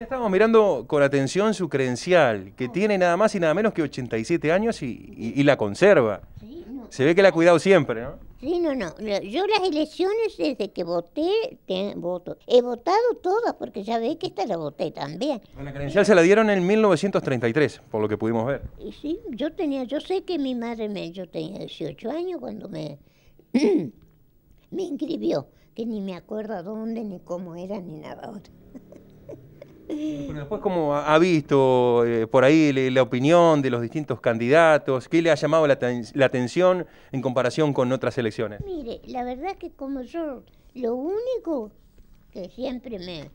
Estamos mirando con atención su credencial, que oh. tiene nada más y nada menos que 87 años y, la conserva. Se ve que la ha cuidado siempre, ¿no? Sí, no, no. Yo las elecciones desde que voté, He votado todas, porque ya ve que esta la voté también. La credencial se la dieron en 1933, por lo que pudimos ver. sí, yo tenía, yo sé que mi madre me, yo tenía 18 años cuando me, me inscribió, que ni me acuerdo dónde, ni cómo era, ni nada pero después, ¿cómo ha visto eh, por ahí la opinión de los distintos candidatos? ¿Qué le ha llamado la, atención en comparación con otras elecciones? Mire, la verdad que como yo, lo único que siempre me...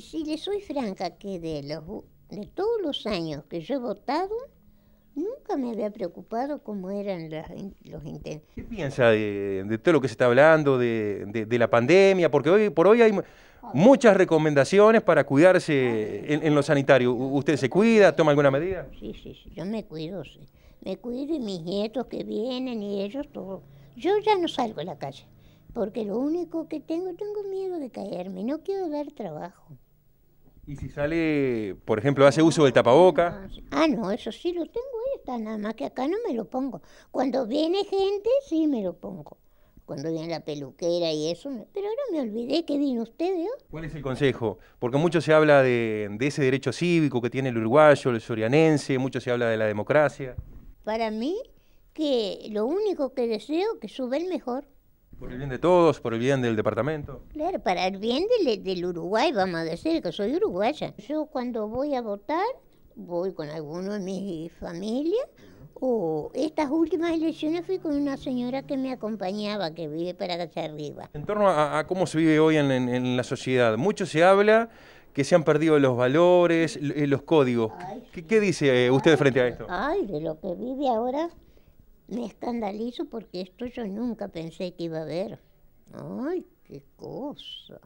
Si le soy franca, que de, los, de todos los años que yo he votado, Nunca me había preocupado cómo eran los intentos. ¿Qué piensa de, todo lo que se está hablando, de, la pandemia? Porque hoy por hoy hay muchas recomendaciones para cuidarse en, en, lo sanitario. ¿Usted se cuida? ¿Toma alguna medida? Sí, sí, sí. Yo me cuido, Me cuido y mis nietos que vienen y ellos todo. Yo ya no salgo a la calle, porque lo único que tengo, tengo miedo de caerme. No quiero dar trabajo. ¿Y si sale, por ejemplo, hace uso del tapaboca? Ah, ah no, eso sí lo tengo nada más que acá no me lo pongo. Cuando viene gente, sí me lo pongo. Cuando viene la peluquera y eso, pero ahora me olvidé que vino usted, ¿eh? ¿Cuál es el consejo? Porque mucho se habla de, ese derecho cívico que tiene el uruguayo, el sorianense, mucho se habla de la democracia. Para mí, que lo único que deseo que sube el mejor. Por el bien de todos, por el bien del departamento. Claro, para el bien del, del Uruguay, vamos a decir que soy uruguaya. Yo cuando voy a votar, voy con alguno de mi familia, o estas últimas elecciones fui con una señora que me acompañaba, que vive para acá arriba. En torno a, cómo se vive hoy en, la sociedad, mucho se habla que se han perdido los valores, eh, los códigos. ¿Qué, dice eh, usted frente a esto? Ay, de lo que vive ahora me escandalizo porque esto yo nunca pensé que iba a haber. Ay, qué cosa.